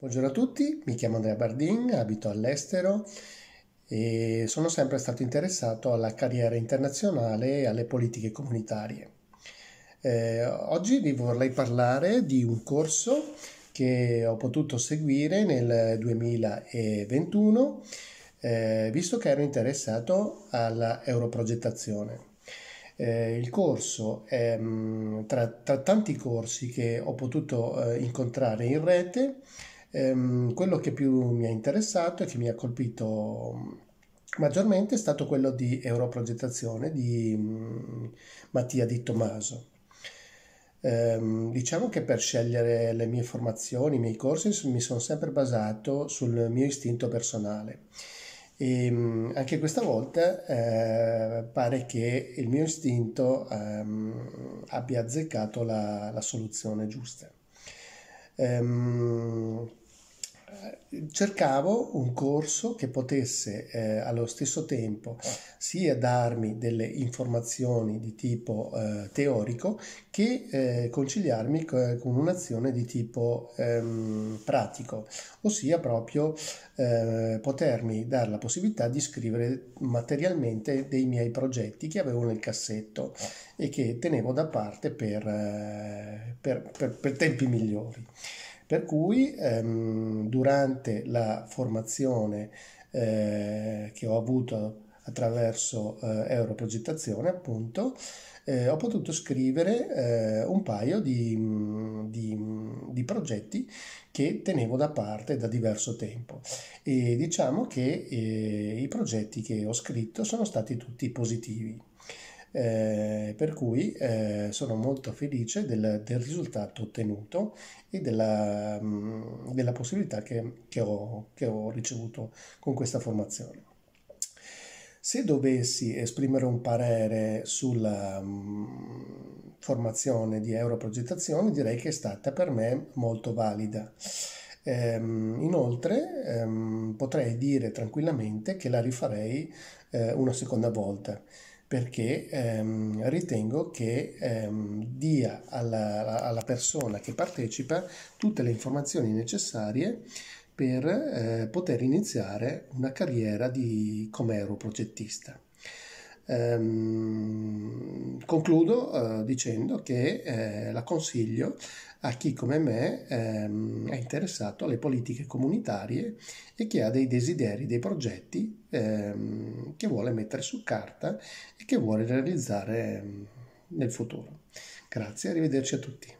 Buongiorno a tutti, mi chiamo Andrea Bardin, abito all'estero e sono sempre stato interessato alla carriera internazionale e alle politiche comunitarie. Eh, oggi vi vorrei parlare di un corso che ho potuto seguire nel 2021 eh, visto che ero interessato all'europrogettazione. Eh, il corso, è, mm, tra, tra, tanti corsi che ho potuto eh, incontrare in rete, Ehm, quello che più mi ha interessato e che mi ha colpito mm, maggiormente è stato quello di Europrogettazione di mh, mm, Mattia Di Tommaso. Ehm, diciamo che per scegliere le mie formazioni, i miei corsi, mi sono sempre basato sul mio istinto personale. E ehm, anche questa volta eh, pare che il mio istinto ehm, abbia azzeccato la, la, soluzione giusta. Ehm, cercavo un corso che potesse eh, allo stesso tempo sia darmi delle informazioni di tipo eh, teorico che eh, conciliarmi con un'azione di tipo ehm, pratico, ossia proprio eh, potermi dare la possibilità di scrivere materialmente dei miei progetti che avevo nel cassetto e che tenevo da parte per, eh, per, per, per tempi migliori. Per cui ehm, durante la formazione eh, che ho avuto attraverso eh, Europrogettazione, appunto, eh, ho potuto scrivere eh, un paio di, mm, di, mm, di, progetti che tenevo da parte da diverso tempo e diciamo che eh, i progetti che ho scritto sono stati tutti positivi eh, per cui eh, sono molto felice del, del risultato ottenuto e della, mh, mm, della possibilità che, che, ho, che ho ricevuto con questa formazione. Se dovessi esprimere un parere sulla mh, mm, formazione di Europrogettazione, direi che è stata per me molto valida. Ehm, inoltre ehm, potrei dire tranquillamente che la rifarei eh, una seconda volta perché ehm, ritengo che ehm, dia alla, alla, persona che partecipa tutte le informazioni necessarie per eh, poter iniziare una carriera di, come aeroprogettista. Ehm, concludo eh, dicendo che eh, la consiglio a chi come me ehm, è interessato alle politiche comunitarie e che ha dei desideri, dei progetti ehm, che vuole mettere su carta e che vuole realizzare ehm, nel futuro. Grazie, arrivederci a tutti.